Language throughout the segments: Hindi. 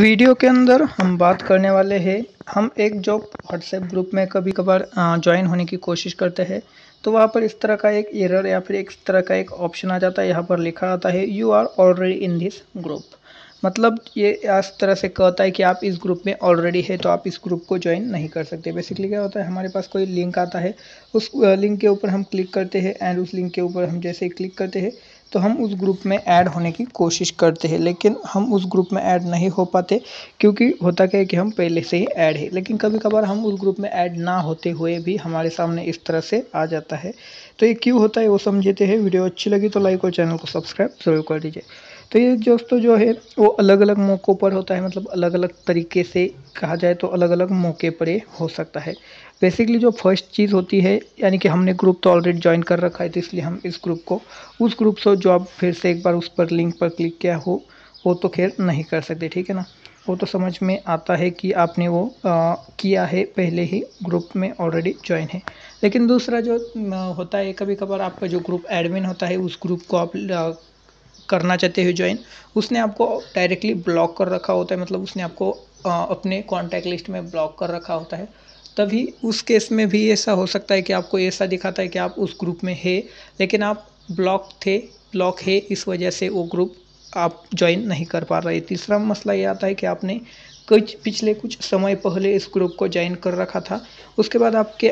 वीडियो के अंदर हम बात करने वाले हैं हम एक जॉब व्हाट्सएप ग्रुप में कभी कभार ज्वाइन होने की कोशिश करते हैं तो वहाँ पर इस तरह का एक एरर या फिर इस तरह का एक ऑप्शन आ जाता है यहाँ पर लिखा आता है you are already in this group मतलब ये इस तरह से कहता है कि आप इस ग्रुप में ऑलरेडी है तो आप इस ग्रुप को ज्वाइन नहीं कर सकते बेसिकली क्या होता है हमारे पास कोई लिंक आता है उस लिंक के ऊपर हम क्लिक करते हैं एंड उस लिंक के ऊपर हम जैसे ही क्लिक करते हैं तो हम उस ग्रुप में ऐड होने की कोशिश करते हैं लेकिन हम उस ग्रुप में ऐड नहीं हो पाते क्योंकि होता क्या है कि हम पहले से ही ऐड है लेकिन कभी कभार हम उस ग्रुप में ऐड ना होते हुए भी हमारे सामने इस तरह से आ जाता है तो ये क्यों होता है वो समझते हैं वीडियो अच्छी लगी तो लाइक और चैनल को सब्सक्राइब जरूर कर दीजिए तो ये दोस्तों जो है वो अलग अलग मौक़ों पर होता है मतलब अलग अलग तरीके से कहा जाए तो अलग अलग मौके पर ये हो सकता है बेसिकली जो फर्स्ट चीज़ होती है यानी कि हमने ग्रुप तो ऑलरेडी ज्वाइन कर रखा है तो इसलिए हम इस ग्रुप को उस ग्रुप से जो आप फिर से एक बार उस पर लिंक पर क्लिक किया हो वो तो खैर नहीं कर सकते ठीक है ना वो तो समझ में आता है कि आपने वो आ, किया है पहले ही ग्रुप में ऑलरेडी ज्वाइन है लेकिन दूसरा जो होता है कभी कभार आपका जो ग्रुप एडमिन होता है उस ग्रुप को आप करना चाहते हो ज्वाइन उसने आपको डायरेक्टली ब्लॉक कर रखा होता है मतलब उसने आपको अपने कॉन्टैक्ट लिस्ट में ब्लॉक कर रखा होता है तभी उस केस में भी ऐसा हो सकता है कि आपको ऐसा दिखाता है कि आप उस ग्रुप में है लेकिन आप ब्लॉक थे ब्लॉक है इस वजह से वो ग्रुप आप ज्वाइन नहीं कर पा रहे तीसरा मसला ये आता है कि आपने कुछ पिछले कुछ समय पहले इस ग्रुप को ज्वाइन कर रखा था उसके बाद आपके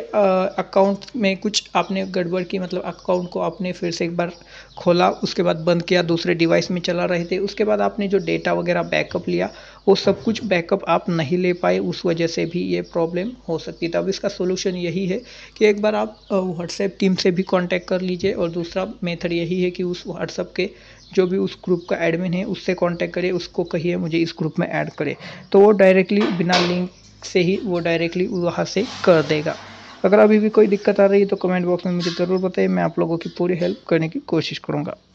अकाउंट में कुछ आपने गड़बड़ की मतलब अकाउंट को आपने फिर से एक बार खोला उसके बाद बंद किया दूसरे डिवाइस में चला रहे थे उसके बाद आपने जो डेटा वगैरह बैकअप लिया वो सब कुछ बैकअप आप नहीं ले पाए उस वजह से भी ये प्रॉब्लम हो सकती है तो अब इसका सोल्यूशन यही है कि एक बार आप व्हाट्सएप टीम से भी कॉन्टैक्ट कर लीजिए और दूसरा मेथड यही है कि उस व्हाट्सएप के जो भी उस ग्रुप का एडमिन है उससे कॉन्टैक्ट करें उसको कहिए मुझे इस ग्रुप में ऐड करें तो वो डायरेक्टली बिना लिंक से ही वो डायरेक्टली वहाँ से कर देगा अगर अभी भी कोई दिक्कत आ रही है तो कमेंट बॉक्स में मुझे ज़रूर बताइए मैं आप लोगों की पूरी हेल्प करने की कोशिश करूँगा